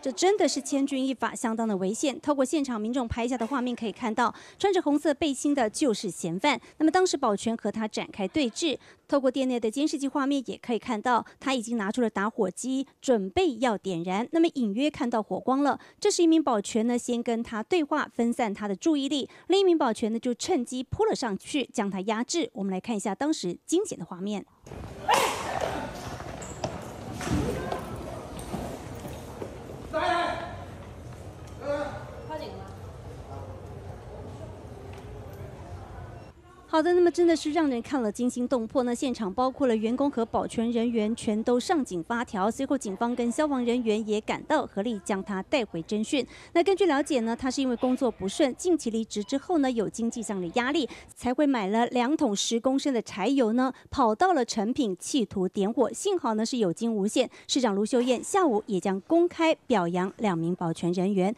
这真的是千钧一发，相当的危险。透过现场民众拍下的画面可以看到，穿着红色背心的就是嫌犯。那么当时保全和他展开对峙，透过店内的监视器画面也可以看到，他已经拿出了打火机，准备要点燃。那么隐约看到火光了。这是一名保全呢，先跟他对话，分散他的注意力；另一名保全呢，就趁机扑了上去，将他压制。我们来看一下当时惊险的画面。好的，那么真的是让人看了惊心动魄。那现场包括了员工和保全人员，全都上紧发条。随后，警方跟消防人员也赶到，合力将他带回侦讯。那根据了解呢，他是因为工作不顺，近期离职之后呢，有经济上的压力，才会买了两桶十公升的柴油呢，跑到了成品，企图点火。幸好呢是有惊无险。市长卢秀燕下午也将公开表扬两名保全人员。